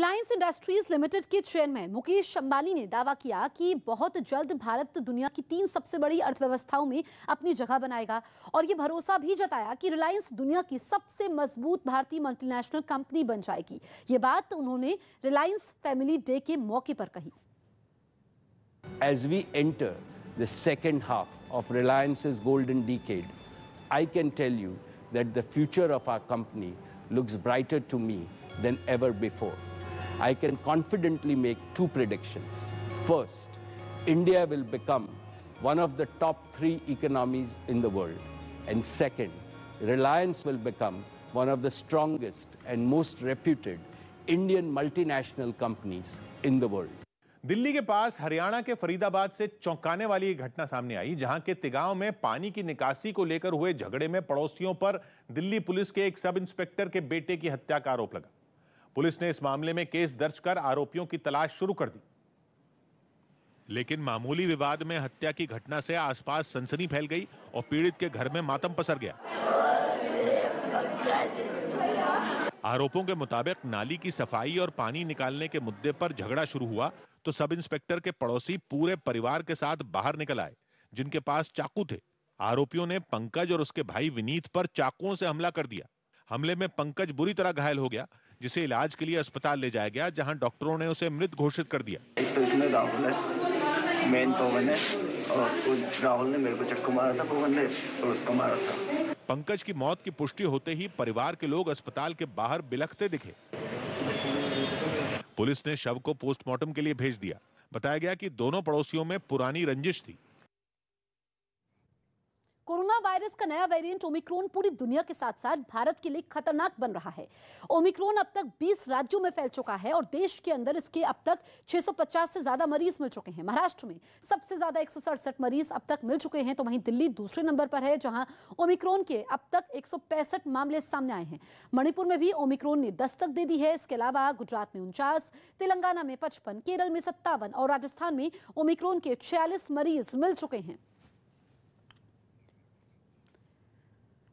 Reliance Industries Limited के chairman Mukesh Ambani ने दावा किया कि बहुत जल्द भारत दुनिया की तीन सबसे बड़ी अर्थव्यवस्थाओं में अपनी जगह बनाएगा और ये भरोसा भी जताया कि रिलायंस दुनिया की सबसे मजबूत भारतीय मल्टीनेशनल कंपनी बन जाएगी ये बात उन्होंने रिलायंस फैमिली डे के मौके पर कही as we enter the second half of Reliance golden decade I can tell you that the future of our company looks brighter to me than ever before I can confidently make two predictions. First, India will become one of the top three economies in the world. And second, Reliance will become one of the strongest and most reputed Indian multinational companies in the world. Delhi के पास हरियाणा के फरीदाबाद से चौंकाने वाली एक घटना सामने आई जहां के तिगांव में पानी की निकासी को लेकर हुए झगड़े में पड़ोसियों पर दिल्ली पुलिस के एक सब इंस्पेक्टर के बेटे की हत्या का आरोप लगा पुलिस ने इस मामले में केस दर्ज कर आरोपियों की तलाश शुरू कर दी लेकिन मामूली विवाद में हत्या की घटना से आसपास सनसनी फैल गई और पीड़ित के घर में मातम पसर गया आरोपों के मुताबिक नाली की सफाई और पानी निकालने के मुद्दे पर झगड़ा शुरू हुआ तो सब इंस्पेक्टर के पड़ोसी पूरे परिवार के साथ बाहर निकल आए जिनके पास चाकू थे आरोपियों ने पंकज और उसके भाई विनीत पर चाकुओं से हमला कर दिया हमले में पंकज बुरी तरह घायल हो गया जिसे इलाज के लिए अस्पताल ले जाया गया जहां डॉक्टरों ने उसे मृत घोषित कर दिया तो इसमें राहुल है मेन पवन है और राहुल ने मेरे को चक्कू मारा था पवन ने उसको मारा था पंकज की मौत की पुष्टि होते ही परिवार के लोग अस्पताल के बाहर बिलखते दिखे पुलिस ने शव को पोस्टमार्टम के लिए भेज दिया बताया गया कि दोनों पड़ोसियों में पुरानी रंजिश थी वायरस का नया वेरिएंट ओमिक्रोन पूरी दुनिया के साथ साथ भारत के लिए खतरनाक बन रहा है ओमिक्रोन अब तक 20 राज्यों में फैल चुका है और देश के अंदर इसके अब तक 650 से ज्यादा मरीज मिल चुके हैं महाराष्ट्र में सबसे ज्यादा एक मरीज अब तक मिल चुके हैं तो वहीं दिल्ली दूसरे नंबर पर है जहां ओमिक्रोन के अब तक एक मामले सामने आए हैं मणिपुर में भी ओमिक्रोन ने दस्तक दे दी है इसके अलावा गुजरात में उनचास तेलंगाना में पचपन केरल में सत्तावन और राजस्थान में ओमिक्रोन के छियालीस मरीज मिल चुके हैं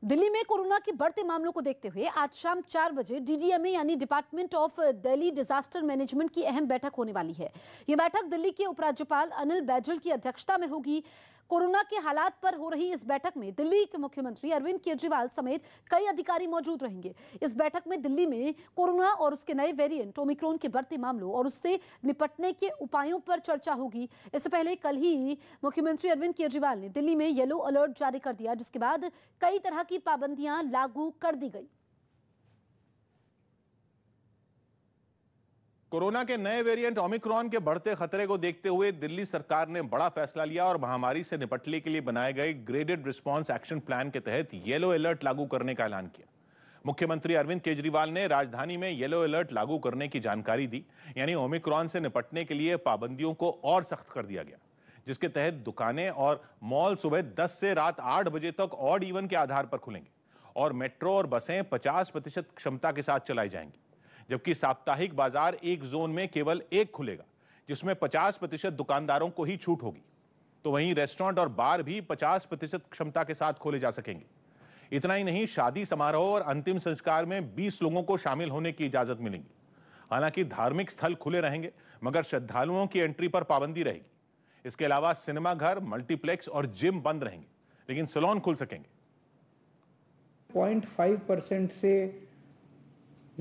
दिल्ली में कोरोना के बढ़ते मामलों को देखते हुए आज शाम चार बजे डीडीएमए यानी department of Delhi disaster management की अहम बैठक होने वाली है ये बैठक दिल्ली के उपराज्यपाल अनिल बैजल की अध्यक्षता में होगी कोरोना के हालात पर हो रही इस बैठक में दिल्ली के मुख्यमंत्री अरविंद केजरीवाल समेत कई अधिकारी मौजूद रहेंगे इस बैठक में दिल्ली में कोरोना और उसके नए वेरिएंट ओमिक्रोन के बढ़ते मामलों और उससे निपटने के उपायों पर चर्चा होगी इससे पहले कल ही मुख्यमंत्री अरविंद केजरीवाल ने दिल्ली में येलो अलर्ट जारी कर दिया जिसके बाद कई तरह की की पाबंदियां लागू कर दी गई कोरोना के नए वेरिएंट ओमिक्रॉन के बढ़ते खतरे को देखते हुए दिल्ली सरकार ने बड़ा फैसला लिया और महामारी से निपटने के लिए बनाए गए ग्रेडेड रिस्पांस एक्शन प्लान के तहत येलो अलर्ट लागू करने का ऐलान किया मुख्यमंत्री अरविंद केजरीवाल ने राजधानी में येलो अलर्ट लागू करने की जानकारी दी यानी ओमिक्रॉन से निपटने के लिए पाबंदियों को और सख्त कर दिया गया जिसके तहत दुकानें और मॉल सुबह 10 से रात 8 बजे तक ऑड इवन e के आधार पर खुलेंगे और मेट्रो और बसें 50 प्रतिशत क्षमता के साथ चलाई जाएंगी जबकि साप्ताहिक बाजार एक जोन में केवल एक खुलेगा जिसमें 50 प्रतिशत दुकानदारों को ही छूट होगी तो वहीं रेस्टोरेंट और बार भी 50 प्रतिशत क्षमता के साथ खोले जा सकेंगे इतना ही नहीं शादी समारोह और अंतिम संस्कार में 20 लोगों को शामिल होने की इजाजत मिलेगी हालांकि धार्मिक स्थल खुले रहेंगे मगर श्रद्धालुओं की एंट्री पर पाबंदी रहेगी इसके अलावा सिनेमाघर मल्टीप्लेक्स और जिम बंद रहेंगे लेकिन सलोन खुल सकेंगे 0.5 परसेंट से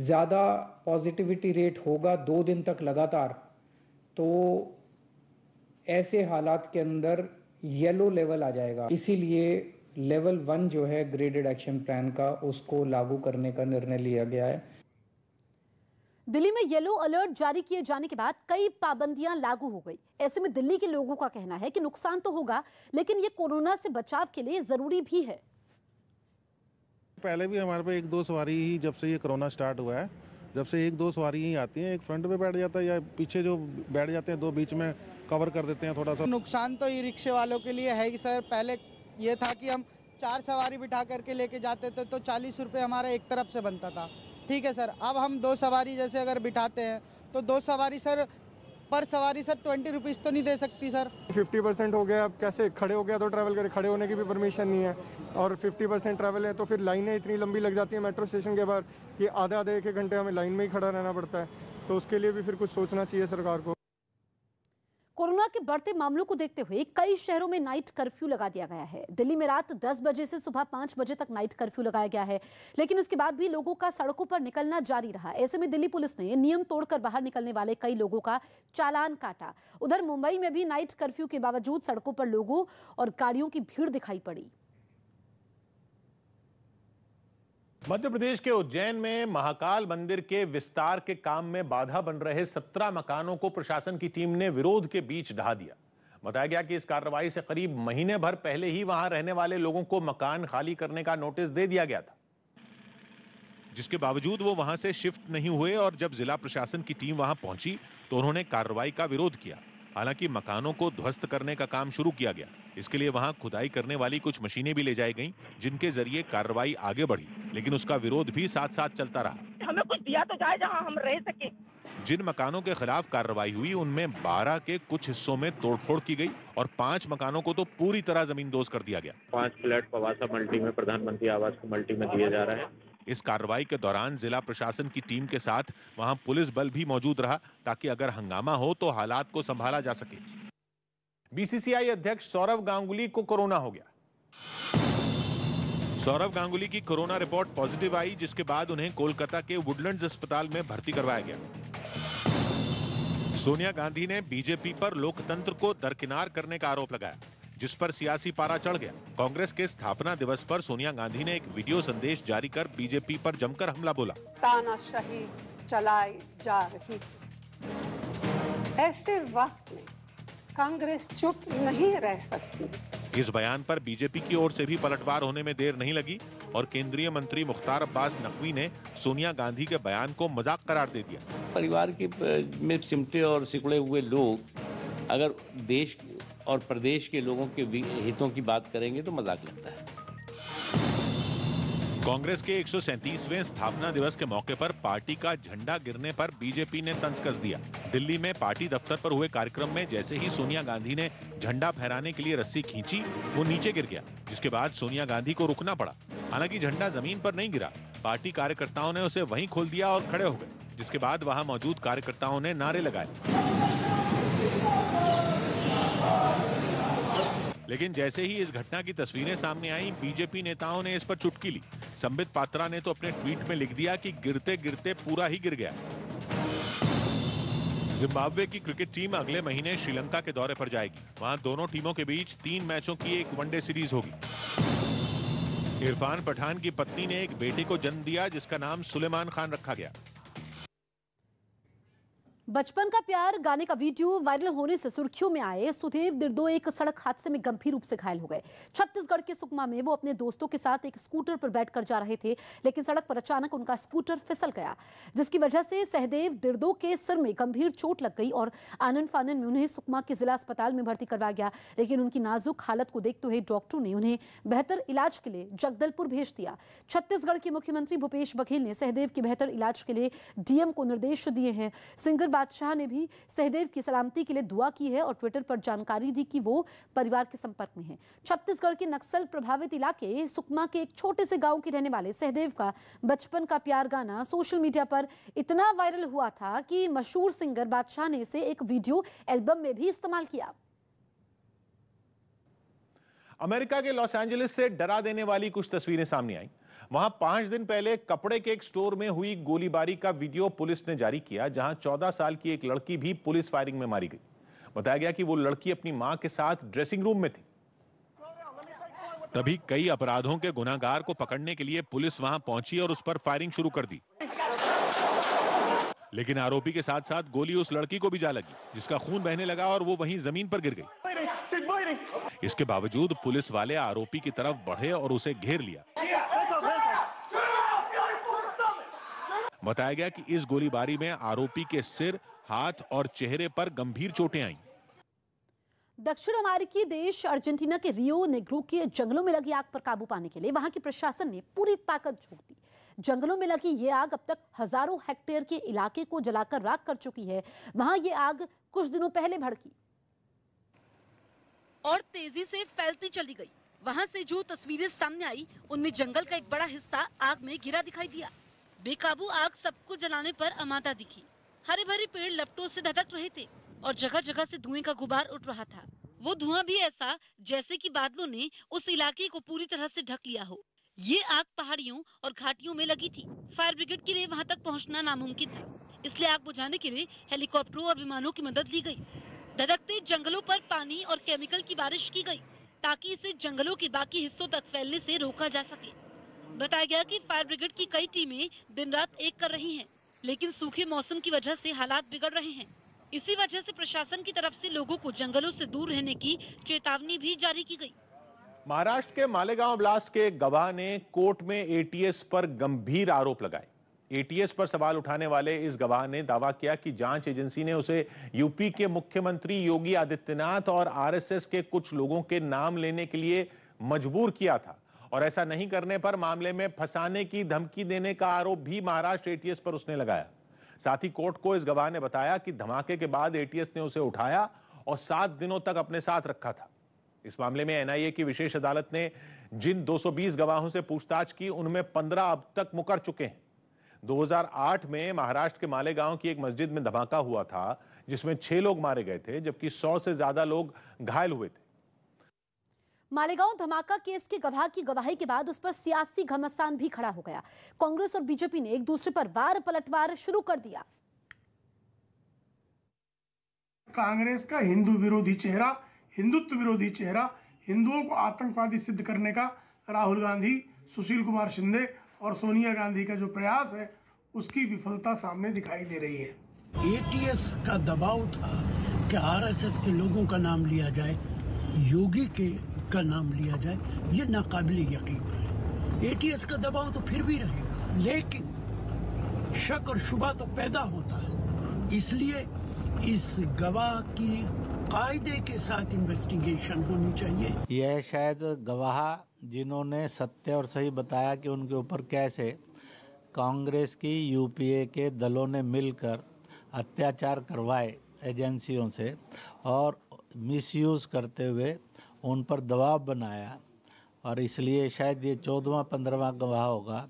ज़्यादा पॉजिटिविटी रेट होगा दो दिन तक लगातार तो ऐसे हालात के अंदर येलो लेवल आ जाएगा इसीलिए लेवल वन जो है ग्रेडेड एक्शन प्लान का उसको लागू करने का निर्णय लिया गया है दिल्ली में येलो अलर्ट जारी किए जाने के बाद कई पाबंदियां लागू हो गई ऐसे में दिल्ली के लोगों का कहना है कि नुकसान तो होगा लेकिन ये कोरोना से बचाव के लिए जरूरी भी है पहले भी हमारे पे एक दो सवारी ही जब से ये कोरोना स्टार्ट हुआ है जब से एक दो सवारी ही आती है एक फ्रंट पे बैठ जाता है या पीछे जो बैठ जाते हैं दो बीच में कवर कर देते हैं थोड़ा सा नुकसान तो ई रिक्शे वालों के लिए है कि सर पहले ये था कि हम चार सवारी बिठा करके लेके जाते थे तो चालीस रुपये हमारा एक तरफ से बनता था ठीक है सर अब हम दो सवारी जैसे अगर बिठाते हैं तो दो सवारी सर पर सवारी सर ट्वेंटी रुपीज़ तो नहीं दे सकती सर फिफ्टी परसेंट हो गया अब कैसे खड़े हो गया तो ट्रैवल करें खड़े होने की भी परमिशन नहीं है और फिफ्टी परसेंट ट्रैवल है तो फिर लाइनें इतनी लंबी लग जाती हैं मेट्रो स्टेशन के बाहर कि आधे आधे एक घंटे हमें लाइन में ही खड़ा रहना पड़ता है तो उसके लिए भी फिर कुछ सोचना चाहिए सरकार को कोरोना के बढ़ते मामलों को देखते हुए कई शहरों में नाइट कर्फ्यू लगा दिया गया है दिल्ली में रात 10 बजे से सुबह 5 बजे तक नाइट कर्फ्यू लगाया गया है लेकिन इसके बाद भी लोगों का सड़कों पर निकलना जारी रहा ऐसे में दिल्ली पुलिस ने नियम तोड़कर बाहर निकलने वाले कई लोगों का चालान काटा उधर मुंबई में भी नाइट कर्फ्यू के बावजूद सड़कों पर लोगों और गाड़ियों की भीड़ दिखाई पड़ी मध्य प्रदेश के उज्जैन में महाकाल मंदिर के विस्तार के काम में बाधा बन रहे सत्रह मकानों को प्रशासन की टीम ने विरोध के बीच ढहा दिया बताया गया कि इस कार्रवाई से करीब महीने भर पहले ही वहां रहने वाले लोगों को मकान खाली करने का नोटिस दे दिया गया था जिसके बावजूद वो वहां से शिफ्ट नहीं हुए और जब जिला प्रशासन की टीम वहां पहुंची तो उन्होंने कार्रवाई का विरोध किया हालांकि मकानों को ध्वस्त करने का काम शुरू किया गया इसके लिए वहां खुदाई करने वाली कुछ मशीनें भी ले जाई गईं जिनके जरिए कार्रवाई आगे बढ़ी लेकिन उसका विरोध भी साथ साथ चलता रहा हमें कुछ दिया तो जाए जहाँ हम रह सके जिन मकानों के खिलाफ कार्रवाई हुई उनमें 12 के कुछ हिस्सों में तोड़फोड़ की गई और पांच मकानों को तो पूरी तरह जमीन दोज कर दिया गया पांच फ्लैट पवासा मल्टी में प्रधानमंत्री आवास को मल्टी में दिया जा रहा है इस कार्रवाई के दौरान जिला प्रशासन की टीम के साथ वहां पुलिस बल भी मौजूद रहा ताकि अगर हंगामा हो तो हालात को संभाला जा सके बीसीसीआई अध्यक्ष सौरव गांगुली को कोरोना हो गया सौरव गांगुली की कोरोना रिपोर्ट पॉजिटिव आई जिसके बाद उन्हें कोलकाता के वुडलैंड अस्पताल में भर्ती करवाया गया सोनिया गांधी ने बीजेपी पर लोकतंत्र को दरकिनार करने का आरोप लगाया जिस पर सियासी पारा चढ़ गया कांग्रेस के स्थापना दिवस पर सोनिया गांधी ने एक वीडियो संदेश जारी कर बीजेपी पर जमकर हमला बोला तानाशाही चलाई जा रही ऐसे वक्त में कांग्रेस चुप नहीं रह सकती इस बयान पर बीजेपी की ओर से भी पलटवार होने में देर नहीं लगी और केंद्रीय मंत्री मुख्तार अब्बास नकवी ने सोनिया गांधी के बयान को मजाक करार दे दिया परिवार के में सिमटे और सिकुड़े हुए लोग अगर देश और प्रदेश के लोगों के हितों की बात करेंगे तो मजाक लगता है कांग्रेस के 137वें स्थापना दिवस के मौके पर पार्टी का झंडा गिरने पर बीजेपी ने तंज कस दिया दिल्ली में पार्टी दफ्तर पर हुए कार्यक्रम में जैसे ही सोनिया गांधी ने झंडा फहराने के लिए रस्सी खींची वो नीचे गिर गया जिसके बाद सोनिया गांधी को रुकना पड़ा हालांकि झंडा जमीन पर नहीं गिरा पार्टी कार्यकर्ताओं ने उसे वही खोल दिया और खड़े हो गए जिसके बाद वहाँ मौजूद कार्यकर्ताओं ने नारे लगाए लेकिन जैसे ही इस घटना की तस्वीरें सामने आई बीजेपी नेताओं ने इस पर चुटकी ली संबित पात्रा ने तो अपने ट्वीट में लिख दिया कि गिरते गिरते पूरा ही गिर गया जिम्बाब्वे की क्रिकेट टीम अगले महीने श्रीलंका के दौरे पर जाएगी वहां दोनों टीमों के बीच तीन मैचों की एक वनडे सीरीज होगी इरफान पठान की पत्नी ने एक बेटे को जन्म दिया जिसका नाम सुलेमान खान रखा गया बचपन का प्यार गाने का वीडियो वायरल होने से सुर्खियों में आए सुधेव दिर्दो एक सड़क हादसे में गंभीर रूप से घायल हो गए छत्तीसगढ़ के सुकमा में वो अपने दोस्तों के साथ एक स्कूटर पर बैठकर जा रहे थे लेकिन सड़क पर अचानक उनका स्कूटर फिसल गया जिसकी वजह से सहदेव दिर्दो के सिर में गंभीर चोट लग गई और आनंद फानंद में उन्हें सुकमा के जिला अस्पताल में भर्ती करवाया गया लेकिन उनकी नाजुक हालत को देखते हुए डॉक्टरों ने उन्हें बेहतर इलाज के लिए जगदलपुर भेज दिया छत्तीसगढ़ के मुख्यमंत्री भूपेश बघेल ने सहदेव के बेहतर इलाज के लिए डीएम को निर्देश दिए हैं सिंगर बादशाह ने भी सहदेव की सलामती के लिए दुआ की है और ट्विटर पर जानकारी दी कि वो परिवार के संपर्क में है छत्तीसगढ़ के नक्सल प्रभावित इलाके सुकमा के एक छोटे से गाँव के रहने वाले सहदेव का बचपन का प्यार गाना सोशल मीडिया पर इतना वायरल हुआ था कि मशहूर सिंगर बादशाह ने इसे एक वीडियो एल्बम में भी इस्तेमाल किया अमेरिका के लॉस एंजलिस से डरा देने वाली कुछ तस्वीरें सामने आईं। वहां पांच दिन पहले कपड़े के एक स्टोर में हुई गोलीबारी का वीडियो पुलिस ने जारी किया जहां चौदह साल की एक लड़की भी पुलिस फायरिंग में मारी गई बताया गया कि वो लड़की अपनी मां के साथ ड्रेसिंग रूम में थी तभी कई अपराधों के गुनागार को पकड़ने के लिए पुलिस वहां पहुंची और उस पर फायरिंग शुरू कर दी लेकिन आरोपी के साथ साथ गोली उस लड़की को भी जा लगी जिसका खून बहने लगा और वो वहीं जमीन पर गिर गई इसके बावजूद पुलिस वाले आरोपी की तरफ बढ़े और उसे घेर लिया बताया गया कि इस गोलीबारी में आरोपी के सिर हाथ और चेहरे पर गंभीर चोटें आईं दक्षिण अमेरिकी देश अर्जेंटीना के रियो नेग्रो के जंगलों में लगी आग पर काबू पाने के लिए वहां के प्रशासन ने पूरी ताकत झोंक दी जंगलों में लगी ये आग अब तक हजारों हेक्टेयर के इलाके को जलाकर राख कर चुकी है वहां ये आग कुछ दिनों पहले भड़की और तेजी से फैलती चली गई वहां से जो तस्वीरें सामने आई उनमें जंगल का एक बड़ा हिस्सा आग में घिरा दिखाई दिया बेकाबू आग सबको जलाने पर अमादा दिखी हरे भरे पेड़ लपटों से धधक रहे थे और जगह जगह से धुएं का गुबार उठ रहा था वो धुआं भी ऐसा जैसे कि बादलों ने उस इलाके को पूरी तरह से ढक लिया हो ये आग पहाड़ियों और घाटियों में लगी थी फायर ब्रिगेड के लिए वहाँ तक पहुँचना नामुमकिन था इसलिए आग बुझाने के लिए हेलीकॉप्टरों और विमानों की मदद ली गई धधकते जंगलों पर पानी और केमिकल की बारिश की गई ताकि इसे जंगलों के बाकी हिस्सों तक फैलने से रोका जा सके बताया गया कि फायर ब्रिगेड की कई टीमें दिन रात एक कर रही हैं, लेकिन सूखे मौसम की वजह से हालात बिगड़ रहे हैं इसी वजह से प्रशासन की तरफ से लोगों को जंगलों से दूर रहने की चेतावनी भी जारी की गई महाराष्ट्र के मालेगांव ब्लास्ट के गवाह ने कोर्ट में एटीएस पर गंभीर आरोप लगाए एटीएस पर सवाल उठाने वाले इस गवाह ने दावा किया कि जांच एजेंसी ने उसे यूपी के मुख्यमंत्री योगी आदित्यनाथ और आरएसएस के कुछ लोगों के नाम लेने के लिए मजबूर किया था और ऐसा नहीं करने पर मामले में फंसाने की धमकी देने का आरोप भी महाराष्ट्र एटीएस पर उसने लगाया साथ ही कोर्ट को इस गवाह ने बताया कि धमाके के बाद एटीएस ने उसे उठाया और सात दिनों तक अपने साथ रखा था इस मामले में एनआईए की विशेष अदालत ने जिन 220 गवाहों से पूछताछ की उनमें 15 अब तक मुकर चुके हैं 2008 में महाराष्ट्र के मालेगांव की एक मस्जिद में धमाका हुआ था जिसमें छह लोग मारे गए थे जबकि सौ से ज्यादा लोग घायल हुए थे मालेगांव धमाका केस के गवाह की गवाही के बाद उस पर सियासी घमासान भी खड़ा हो गया कांग्रेस और बीजेपी ने एक दूसरे पर वार पलटवार शुरू कर दिया कांग्रेस का हिंदू विरोधी चेहरा हिंदुत्व विरोधी चेहरा हिंदुओं को आतंकवादी सिद्ध करने का राहुल गांधी सुशील कुमार शिंदे और सोनिया गांधी का जो प्रयास है उसकी विफलता सामने दिखाई दे रही है एटीएस का दबाव था कि आरएसएस के लोगों का नाम लिया जाए योगी के का नाम लिया जाए ये नाकाबिल यकीन है एटीएस का दबाव तो फिर भी रहेगा लेकिन शक और शुबा तो पैदा होता है इसलिए इस गवाह की कायदे के साथ इन्वेस्टिगेशन होनी चाहिए यह शायद गवाह जिन्होंने सत्य और सही बताया कि उनके ऊपर कैसे कांग्रेस की यूपीए के दलों ने मिलकर अत्याचार करवाए एजेंसियों से और मिसयूज़ करते हुए उन पर दबाव बनाया और इसलिए शायद ये चौदवा पंद्रवा गवाह होगा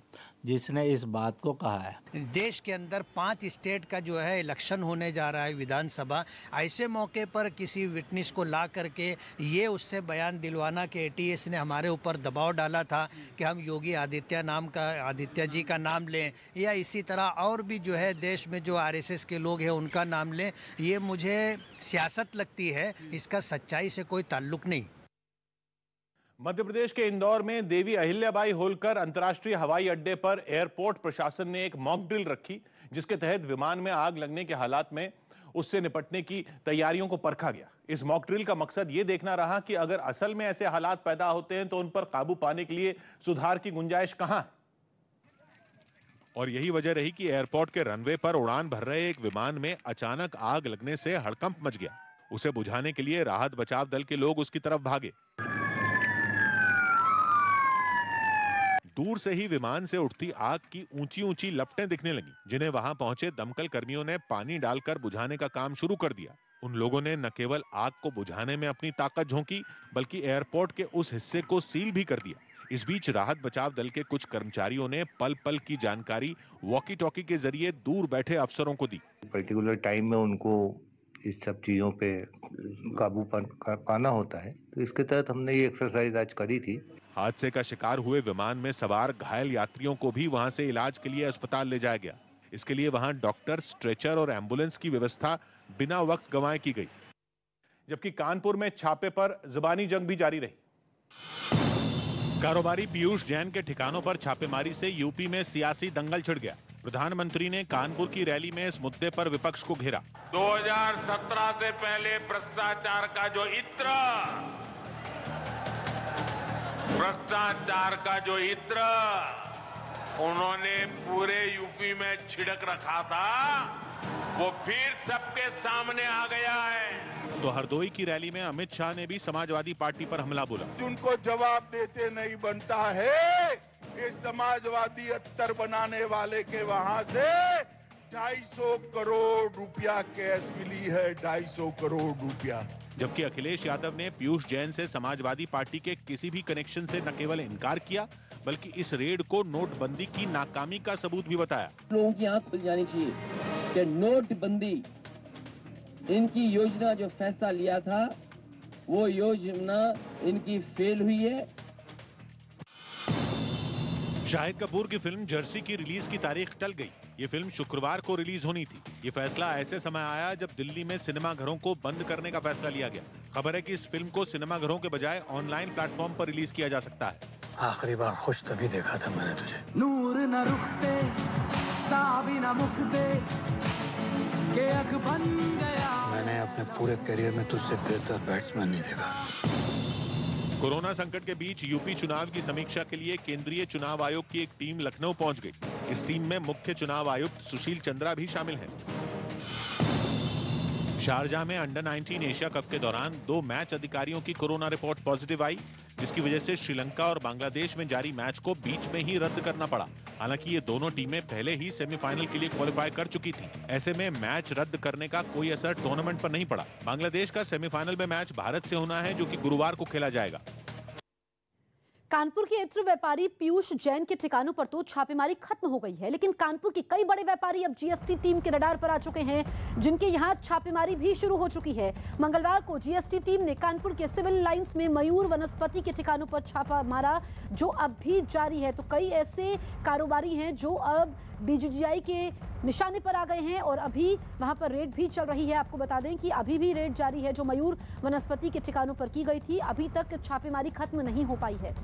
जिसने इस बात को कहा है देश के अंदर पांच स्टेट का जो है इलेक्शन होने जा रहा है विधानसभा ऐसे मौके पर किसी विटनेस को ला करके ये उससे बयान दिलवाना कि एटीएस ने हमारे ऊपर दबाव डाला था कि हम योगी आदित्य नाम का आदित्य जी का नाम लें या इसी तरह और भी जो है देश में जो आर के लोग हैं उनका नाम लें ये मुझे सियासत लगती है इसका सच्चाई से कोई ताल्लुक नहीं मध्य प्रदेश के इंदौर में देवी अहिल्याबाई होलकर अंतर्राष्ट्रीय हवाई अड्डे पर एयरपोर्ट प्रशासन ने एक मॉक ड्रिल रखी जिसके तहत विमान में आग लगने के हालात में उससे निपटने की तैयारियों को परखा गया इस मॉक ड्रिल का मकसद ये देखना रहा कि अगर असल में ऐसे हालात पैदा होते हैं तो उन पर काबू पाने के लिए सुधार की गुंजाइश कहाँ और यही वजह रही कि एयरपोर्ट के रनवे पर उड़ान भर रहे एक विमान में अचानक आग लगने से हड़कंप मच गया उसे बुझाने के लिए राहत बचाव दल के लोग उसकी तरफ भागे दूर से ही विमान से उठती आग की ऊंची ऊंची लपटें दिखने लगी जिन्हें वहां पहुंचे दमकल कर्मियों ने पानी डालकर बुझाने का काम शुरू कर दिया उन लोगों ने न केवल आग को बुझाने में अपनी ताकत झोंकी बल्कि एयरपोर्ट के उस हिस्से को सील भी कर दिया इस बीच राहत बचाव दल के कुछ कर्मचारियों ने पल पल की जानकारी वॉकी टॉकी के जरिए दूर बैठे अफसरों को दी पर्टिकुलर टाइम में उनको इस सब चीज़ों पे काबू पाना होता है तो इसके तहत हमने ये एक्सरसाइज आज करी थी हादसे का शिकार हुए विमान में सवार घायल यात्रियों को भी वहां से इलाज के लिए अस्पताल ले जाया गया इसके लिए वहां डॉक्टर स्ट्रेचर और एम्बुलेंस की व्यवस्था बिना वक्त गंवाए की गई जबकि कानपुर में छापे पर जुबानी जंग भी जारी रही कारोबारी पीयूष जैन के ठिकानों पर छापेमारी से यूपी में सियासी दंगल छिड़ गया प्रधानमंत्री ने कानपुर की रैली में इस मुद्दे पर विपक्ष को घेरा 2017 से पहले भ्रष्टाचार का जो इत्र भ्रष्टाचार का जो इत्र उन्होंने पूरे यूपी में छिड़क रखा था वो फिर सबके सामने आ गया है तो हरदोई की रैली में अमित शाह ने भी समाजवादी पार्टी पर हमला बोला उनको जवाब देते नहीं बनता है इस समाजवादी अत्तर बनाने वाले के वहां से 250 करोड़ रुपया कैश मिली है 250 करोड़ रुपया जबकि अखिलेश यादव ने पीयूष जैन से समाजवादी पार्टी के किसी भी कनेक्शन से न केवल इनकार किया बल्कि इस रेड को नोटबंदी की नाकामी का सबूत भी बताया लोगों की आंख खुल जानी चाहिए कि नोटबंदी इनकी योजना जो फैसला लिया था वो योजना इनकी फेल हुई है शाहिद कपूर की फिल्म जर्सी की रिलीज की तारीख टल गई ये फिल्म शुक्रवार को रिलीज होनी थी ये फैसला ऐसे समय आया जब दिल्ली में सिनेमा घरों को बंद करने का फैसला लिया गया खबर है कि इस फिल्म को सिनेमा घरों के बजाय ऑनलाइन प्लेटफॉर्म पर रिलीज किया जा सकता है आखिरी बार खुश तभी देखा था मैंने तुझे नूर न रुकते मैंने अपने पूरे करियर में तुझसे बेहतर बैट्समैन नहीं देखा कोरोना संकट के बीच यूपी चुनाव की समीक्षा के लिए केंद्रीय चुनाव आयोग की एक टीम लखनऊ पहुंच गई इस टीम में मुख्य चुनाव आयुक्त सुशील चंद्रा भी शामिल हैं शारजा में अंडर 19 एशिया कप के दौरान दो मैच अधिकारियों की कोरोना रिपोर्ट पॉजिटिव आई जिसकी वजह से श्रीलंका और बांग्लादेश में जारी मैच को बीच में ही रद्द करना पड़ा हालांकि ये दोनों टीमें पहले ही सेमीफाइनल के लिए क्वालिफाई कर चुकी थी ऐसे में मैच रद्द करने का कोई असर टूर्नामेंट पर नहीं पड़ा बांग्लादेश का सेमीफाइनल में मैच भारत से होना है जो कि गुरुवार को खेला जाएगा कानपुर के इत्र व्यापारी पीयूष जैन के ठिकानों पर तो छापेमारी खत्म हो गई है लेकिन कानपुर के कई बड़े व्यापारी अब जीएसटी टीम के रडार पर आ चुके हैं जिनके यहां छापेमारी भी शुरू हो चुकी है मंगलवार को जीएसटी टीम ने कानपुर के सिविल लाइंस में मयूर वनस्पति के ठिकानों पर छापा मारा जो अब भी जारी है तो कई ऐसे कारोबारी हैं जो अब डीजीजीआई के निशाने पर आ गए हैं और अभी वहाँ पर रेड भी चल रही है आपको बता दें कि अभी भी रेड जारी है जो मयूर वनस्पति के ठिकानों पर की गई थी अभी तक छापेमारी खत्म नहीं हो पाई है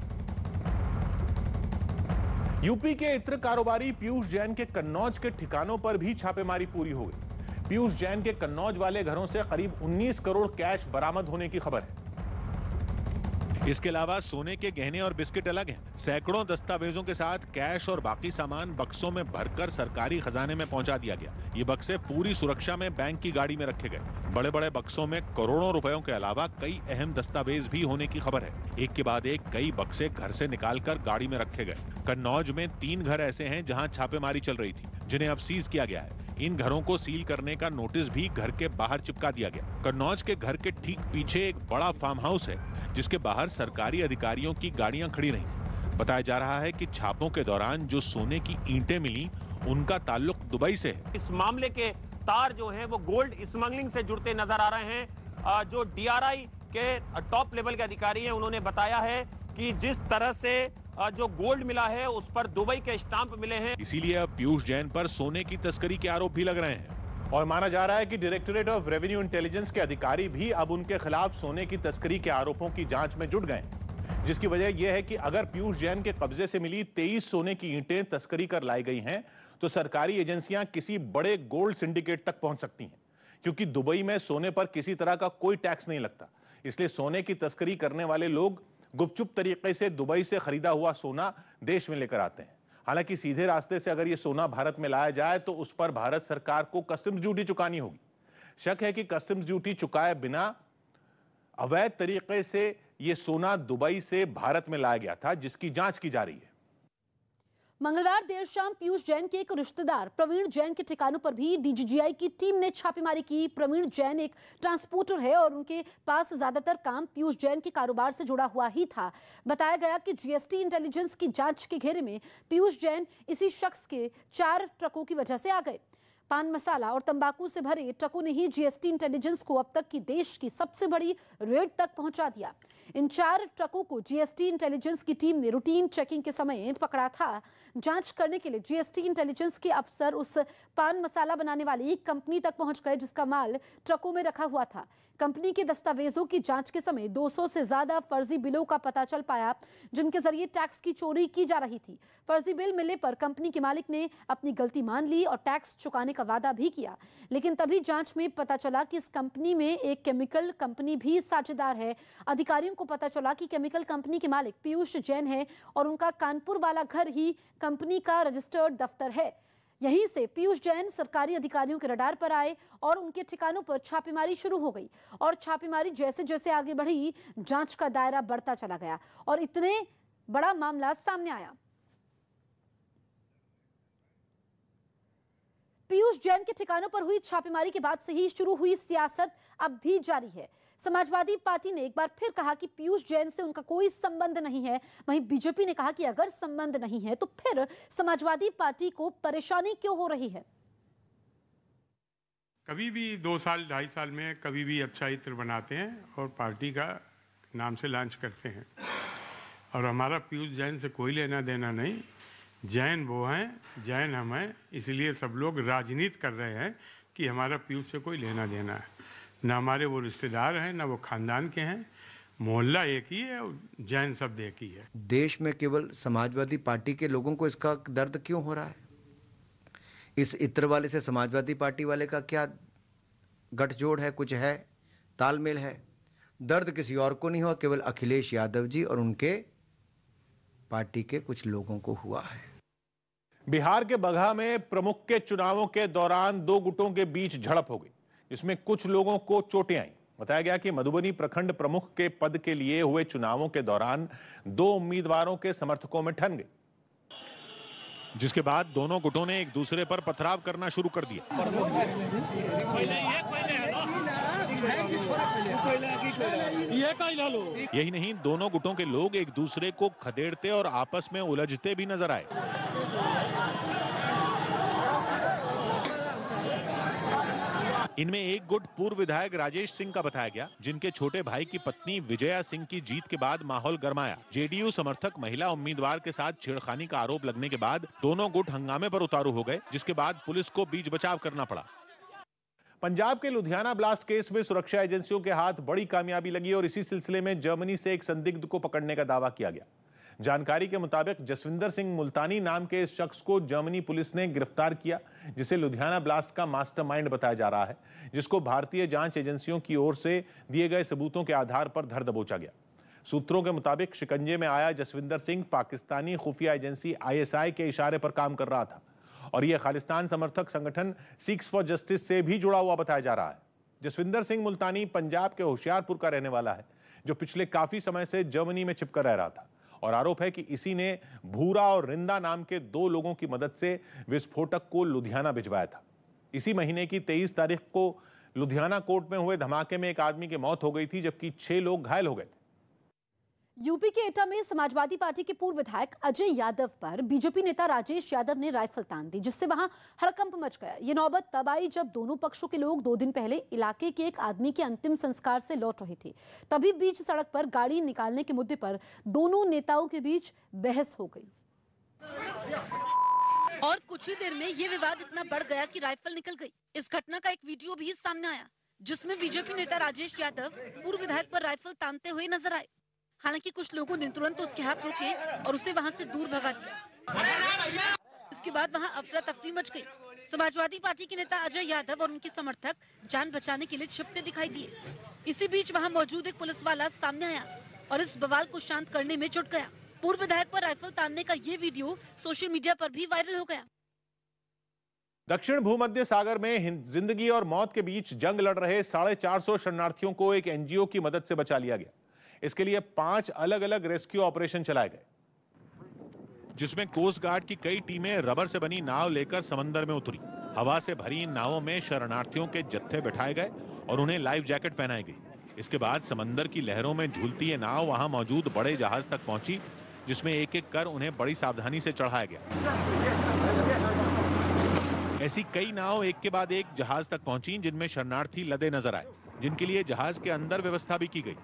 यूपी के इत्र कारोबारी पीयूष जैन के कन्नौज के ठिकानों पर भी छापेमारी पूरी हो गई पीयूष जैन के कन्नौज वाले घरों से करीब 19 करोड़ कैश बरामद होने की खबर है इसके अलावा सोने के गहने और बिस्किट अलग हैं सैकड़ों दस्तावेजों के साथ कैश और बाकी सामान बक्सों में भरकर सरकारी खजाने में पहुंचा दिया गया ये बक्से पूरी सुरक्षा में बैंक की गाड़ी में रखे गए बड़े बड़े बक्सों में करोड़ों रुपयों के अलावा कई अहम दस्तावेज भी होने की खबर है एक के बाद एक कई बक्से घर ऐसी निकाल गाड़ी में रखे गए कन्नौज में तीन घर ऐसे है जहाँ छापेमारी चल रही थी जिन्हें अब सीज किया गया है इन घरों को सील करने का नोटिस भी घर के बाहर चिपका दिया गया कन्नौज के घर के ठीक पीछे एक बड़ा फार्म हाउस है जिसके बाहर सरकारी अधिकारियों की गाड़ियां खड़ी रहीं बताया जा रहा है कि छापों के दौरान जो सोने की ईंटें मिली उनका ताल्लुक दुबई से है इस मामले के तार जो है वो गोल्ड स्मगलिंग से जुड़ते नजर आ रहे हैं जो डी के टॉप लेवल के अधिकारी है उन्होंने बताया है की जिस तरह से जो गोल्ड मिला है उस पर दुबई के स्टाम्प मिले हैं इसीलिए अब पीयूष जैन पर सोने की तस्करी के आरोप भी लग रहे हैं और माना जा रहा है कि डायरेक्टोरेट ऑफ रेवेन्यू इंटेलिजेंस के अधिकारी भी अब उनके खिलाफ सोने की तस्करी के आरोपों की जांच में जुट गए जिसकी वजह यह है कि अगर पीयूष जैन के कब्जे से मिली तेईस सोने की ईंटें तस्करी कर लाई गई हैं तो सरकारी एजेंसियां किसी बड़े गोल्ड सिंडिकेट तक पहुंच सकती हैं क्योंकि दुबई में सोने पर किसी तरह का कोई टैक्स नहीं लगता इसलिए सोने की तस्करी करने वाले लोग गुपचुप तरीके से दुबई से खरीदा हुआ सोना देश में लेकर आते हैं हालांकि सीधे रास्ते से अगर ये सोना भारत में लाया जाए तो उस पर भारत सरकार को कस्टम्स ड्यूटी चुकानी होगी शक है कि कस्टम्स ड्यूटी चुकाए बिना अवैध तरीके से ये सोना दुबई से भारत में लाया गया था जिसकी जांच की जा रही है मंगलवार देर शाम पीयूष जैन के एक रिश्तेदार प्रवीण जैन के ठिकानों पर भी डीजीजीआई की टीम ने छापेमारी की प्रवीण जैन एक ट्रांसपोर्टर है और उनके पास ज्यादातर काम पीयूष जैन के कारोबार से जुड़ा हुआ ही था बताया गया कि जीएसटी इंटेलिजेंस की जांच के घेरे में पीयूष जैन इसी शख्स के चार ट्रकों की वजह से आ गए पान मसाला और तंबाकू से भरे ट्रकों ने ही जीएसटी इंटेलिजेंस को अब तक की देश की सबसे बड़ी रेड तक पहुंचा दिया इन चार ट्रकों को जीएसटी इंटेलिजेंस की टीम ने रूटीन चेकिंग के समय पकड़ा था जांच करने के लिए जीएसटी इंटेलिजेंस के अफसर उस पान मसाला बनाने वाली एक कंपनी तक पहुंच गए जिसका माल ट्रकों में रखा हुआ था कंपनी के दस्तावेजों की जांच के समय 200 से ज्यादा फर्जी बिलों का पता चल पाया जिनके जरिए टैक्स की चोरी की जा रही थी फर्जी बिल मिलने पर कंपनी के मालिक ने अपनी गलती मान ली और टैक्स चुकाने का का वादा भी किया लेकिन तभी जांच में पता चला कि इस कंपनी में एक केमिकल कंपनी भी साझेदार है अधिकारियों को पता चला कि केमिकल कंपनी के मालिक पीयूष जैन है और उनका कानपुर वाला घर ही कंपनी का रजिस्टर्ड दफ्तर है यहीं से पीयूष जैन सरकारी अधिकारियों के रडार पर आए और उनके ठिकानों पर छापेमारी शुरू हो गई और छापेमारी जैसे जैसे आगे बढ़ी जांच का दायरा बढ़ता चला गया और इतने बड़ा मामला सामने आया पीयूष जैन के ठिकानों पर हुई छापेमारी के बाद से ही शुरू हुई सियासत अब भी जारी है समाजवादी पार्टी ने एक बार फिर कहा कि पीयूष जैन से उनका कोई संबंध नहीं है वहीं बीजेपी ने कहा कि अगर संबंध नहीं है तो फिर समाजवादी पार्टी को परेशानी क्यों हो रही है कभी भी दो साल ढाई साल में कभी भी अच्छा इत्र बनाते हैं और पार्टी का नाम से लॉन्च करते हैं और हमारा पीयूष जैन से कोई लेना देना नहीं जैन वो हैं जैन हम हैं इसलिए सब लोग राजनीति कर रहे हैं कि हमारा पीयूष से कोई लेना देना है ना हमारे वो रिश्तेदार हैं ना वो खानदान के हैं मोहल्ला एक ही है और जैन शब्द एक ही है देश में केवल समाजवादी पार्टी के लोगों को इसका दर्द क्यों हो रहा है इस इत्र वाले से समाजवादी पार्टी वाले का क्या गठजोड़ है कुछ है तालमेल है दर्द किसी और को नहीं हुआ केवल अखिलेश यादव जी और उनके पार्टी के कुछ लोगों को हुआ है बिहार के बगहा में प्रमुख के चुनावों के दौरान दो गुटों के बीच झड़प हो गई जिसमें कुछ लोगों को चोटें आई बताया गया कि मधुबनी प्रखंड प्रमुख के पद के लिए हुए चुनावों के दौरान दो उम्मीदवारों के समर्थकों में ठन गई जिसके बाद दोनों गुटों ने एक दूसरे पर पथराव करना शुरू कर दिया यही नहीं दोनों गुटों के लोग एक दूसरे को खदेड़ते और आपस में उलझते भी नजर आए इनमें एक गुट पूर्व विधायक राजेश सिंह का बताया गया जिनके छोटे भाई की पत्नी विजया सिंह की जीत के बाद माहौल गर्माया जेडीयू समर्थक महिला उम्मीदवार के साथ छेड़खानी का आरोप लगने के बाद दोनों गुट हंगामे पर उतारू हो गए जिसके बाद पुलिस को बीच बचाव करना पड़ा पंजाब के लुधियाना ब्लास्ट केस में सुरक्षा एजेंसियों के हाथ बड़ी कामयाबी लगी और इसी सिलसिले में जर्मनी से एक संदिग्ध को पकड़ने का दावा किया गया जानकारी के मुताबिक जसविंदर सिंह मुल्तानी नाम के इस शख्स को जर्मनी पुलिस ने गिरफ्तार किया जिसे लुधियाना ब्लास्ट का मास्टरमाइंड बताया जा रहा है जिसको भारतीय जांच एजेंसियों की ओर से दिए गए सबूतों के आधार पर धर दबोचा गया सूत्रों के मुताबिक शिकंजे में आया जसविंदर सिंह पाकिस्तानी खुफिया एजेंसी आईएसआई के इशारे पर काम कर रहा था और यह खालिस्तान समर्थक संगठन सिक्स फॉर जस्टिस से भी जुड़ा हुआ बताया जा रहा है जसविंदर सिंह मुल्तानी पंजाब के होशियारपुर का रहने वाला है जो पिछले काफी समय से जर्मनी में छिपकर रह रहा था और आरोप है कि इसी ने भूरा और रिंदा नाम के दो लोगों की मदद से विस्फोटक को लुधियाना भिजवाया था इसी महीने की तेईस तारीख को लुधियाना कोर्ट में हुए धमाके में एक आदमी की मौत हो गई थी जबकि छह लोग घायल हो गए थे यूपी के एटा में समाजवादी पार्टी के पूर्व विधायक अजय यादव पर बीजेपी नेता राजेश यादव ने राइफल तान दी जिससे वहां हड़कंप मच गया ये नौबत तब आई जब दोनों पक्षों के लोग दो दिन पहले इलाके के एक आदमी के अंतिम संस्कार से लौट रहे थे तभी बीच सड़क पर गाड़ी निकालने के मुद्दे पर दोनों नेताओं के बीच बहस हो गई और कुछ ही देर में ये विवाद इतना बढ़ गया की राइफल निकल गयी इस घटना का एक वीडियो भी सामने आया जिसमें बीजेपी नेता राजेश यादव पूर्व विधायक पर राइफल तानते हुए नजर आए हालांकि कुछ लोगों ने तुरंत उसके हाथ रोके और उसे वहां से दूर भगा दिया इसके बाद वहां अफरा तफरी मच गई समाजवादी पार्टी के नेता अजय यादव और उनके समर्थक जान बचाने के लिए छिपते दिखाई दिए इसी बीच वहां मौजूद एक पुलिस वाला सामने आया और इस बवाल को शांत करने में जुट गया पूर्व विधायक आरोप राइफल तानने का ये वीडियो सोशल मीडिया आरोप भी वायरल हो गया दक्षिण भूमध्य सागर में जिंदगी और मौत के बीच जंग लड़ रहे साढ़े चार सौ शरणार्थियों को एक एनजीओ की मदद से बचा लिया गया इसके लिए पांच अलग अलग रेस्क्यू ऑपरेशन चलाए गए जिसमें कोस्ट गार्ड की कई टीमें रबर से बनी नाव लेकर समंदर में उतरी हवा से भरी इन नावों में शरणार्थियों के जत्थे बैठाए गए और उन्हें लाइफ जैकेट पहनाई गई इसके बाद समंदर की लहरों में झूलती ये नाव वहां मौजूद बड़े जहाज तक पहुंची जिसमें एक एक कर उन्हें बड़ी सावधानी से चढ़ाया गया ऐसी कई नाव एक के बाद एक जहाज तक पहुंची जिनमें शरणार्थी लदे नजर आए जिनके लिए जहाज के अंदर व्यवस्था भी की गई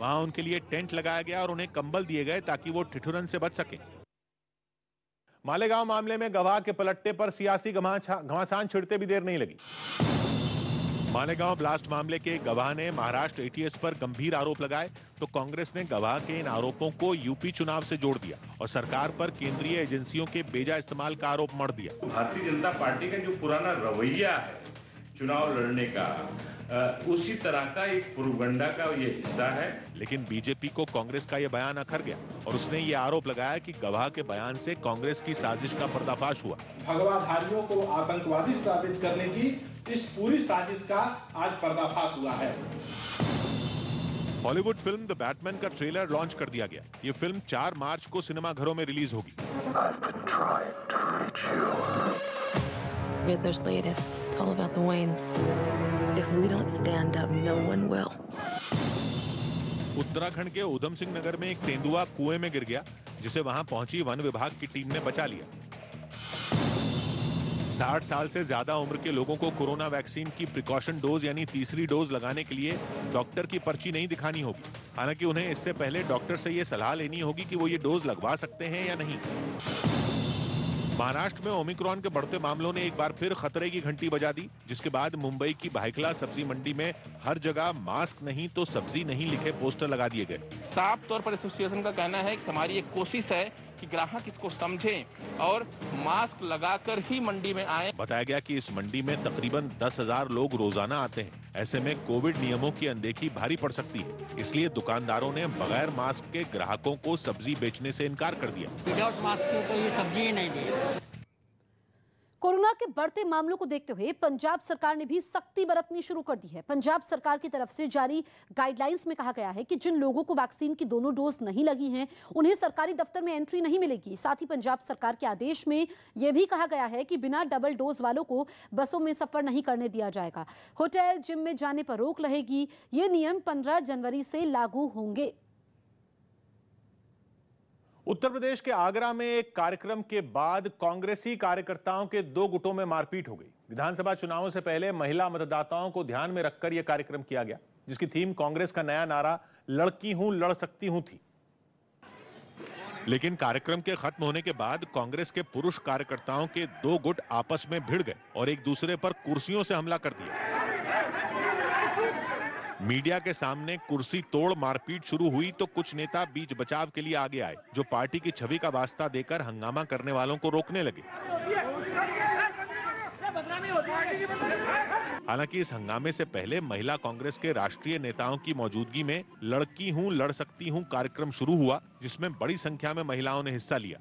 वहां उनके लिए टेंट लगाया गया और उन्हें कंबल दिए गए ताकि वो ठिठुरन से बच सके मालेगांव मामले में गवाह के पलटने पर सियासी घमासान छिड़ते भी देर नहीं लगी मालेगांव ब्लास्ट मामले के गवाह ने महाराष्ट्र एटीएस पर गंभीर आरोप लगाए तो कांग्रेस ने गवाह के इन आरोपों को यूपी चुनाव से जोड़ दिया और सरकार पर केंद्रीय एजेंसियों के बेजा इस्तेमाल का आरोप मर दिया भारतीय जनता पार्टी का जो पुराना रवैया है चुनाव लड़ने का उसी तरह का एक प्रोगंडा का ये हिस्सा है लेकिन बीजेपी को कांग्रेस का ये बयान अखर गया और उसने ये आरोप लगाया कि गवाह के बयान से कांग्रेस की साजिश का पर्दाफाश हुआ भगवाधारियों को आतंकवादी साबित करने की इस पूरी साजिश का आज पर्दाफाश हुआ है हॉलीवुड फिल्म द बैटमैन का ट्रेलर लॉन्च कर दिया गया ये फिल्म 4 मार्च को सिनेमा घरों में रिलीज होगी Riddler's latest. It's all about the Waynes. If we don't stand up, no one will. Uttarakhand के उधम सिंह नगर में एक तेंदुआ कुएं में गिर गया जिसे वहां पहुंची वन विभाग की टीम ने बचा लिया साठ साल से ज्यादा उम्र के लोगों को कोरोना वैक्सीन की प्रिकॉशन डोज यानी तीसरी डोज लगाने के लिए डॉक्टर की पर्ची नहीं दिखानी होगी हालांकि उन्हें इससे पहले डॉक्टर से ये सलाह लेनी होगी कि वो ये डोज लगवा सकते हैं या नहीं महाराष्ट्र में ओमिक्रॉन के बढ़ते मामलों ने एक बार फिर खतरे की घंटी बजा दी जिसके बाद मुंबई की भाईकला सब्जी मंडी में हर जगह मास्क नहीं तो सब्जी नहीं लिखे पोस्टर लगा दिए गए साफ तौर पर एसोसिएशन का कहना है कि हमारी एक कोशिश है कि ग्राहक इसको समझें और मास्क लगाकर ही मंडी में आए बताया गया कि इस मंडी में तकरीबन दस हजार लोग रोजाना आते हैं ऐसे में कोविड नियमों की अनदेखी भारी पड़ सकती है इसलिए दुकानदारों ने बगैर मास्क के ग्राहकों को सब्जी बेचने ऐसी इनकार कर दिया विदाउट मास्क को तो ये सब्जी नहीं दी कोरोना के बढ़ते मामलों को देखते हुए पंजाब सरकार ने भी सख्ती बरतनी शुरू कर दी है पंजाब सरकार की तरफ से जारी गाइडलाइंस में कहा गया है कि जिन लोगों को वैक्सीन की दोनों डोज नहीं लगी हैं उन्हें सरकारी दफ्तर में एंट्री नहीं मिलेगी साथ ही पंजाब सरकार के आदेश में यह भी कहा गया है कि बिना डबल डोज वालों को बसों में सफर नहीं करने दिया जाएगा होटल जिम में जाने पर रोक रहेगी ये नियम पंद्रह जनवरी से लागू होंगे उत्तर प्रदेश के आगरा में एक कार्यक्रम के बाद कांग्रेसी कार्यकर्ताओं के दो गुटों में मारपीट हो गई विधानसभा चुनावों से पहले महिला मतदाताओं को ध्यान में रखकर यह कार्यक्रम किया गया जिसकी थीम कांग्रेस का नया नारा लड़की हूं लड़ सकती हूं थी लेकिन कार्यक्रम के खत्म होने के बाद कांग्रेस के पुरुष कार्यकर्ताओं के दो गुट आपस में भिड़ गए और एक दूसरे पर कुर्सियों से हमला कर दिया मीडिया के सामने कुर्सी तोड़ मारपीट शुरू हुई तो कुछ नेता बीच बचाव के लिए आगे आए जो पार्टी की छवि का वास्ता देकर हंगामा करने वालों को रोकने लगे हालांकि इस हंगामे से पहले महिला कांग्रेस के राष्ट्रीय नेताओं की मौजूदगी में लड़की हूँ लड़ सकती हूँ कार्यक्रम शुरू हुआ जिसमें बड़ी संख्या में महिलाओं ने हिस्सा लिया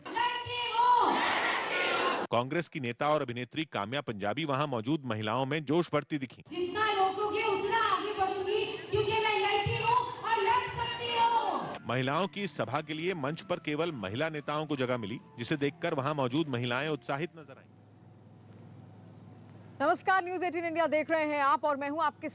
कांग्रेस की नेता और अभिनेत्री काम्या पंजाबी वहाँ मौजूद महिलाओं में जोश भरती दिखी महिलाओं की सभा के लिए मंच पर केवल महिला नेताओं को जगह मिली जिसे देखकर वहां मौजूद महिलाएं उत्साहित नजर आई नमस्कार न्यूज एटीन इंडिया देख रहे हैं आप और मैं हूं आपके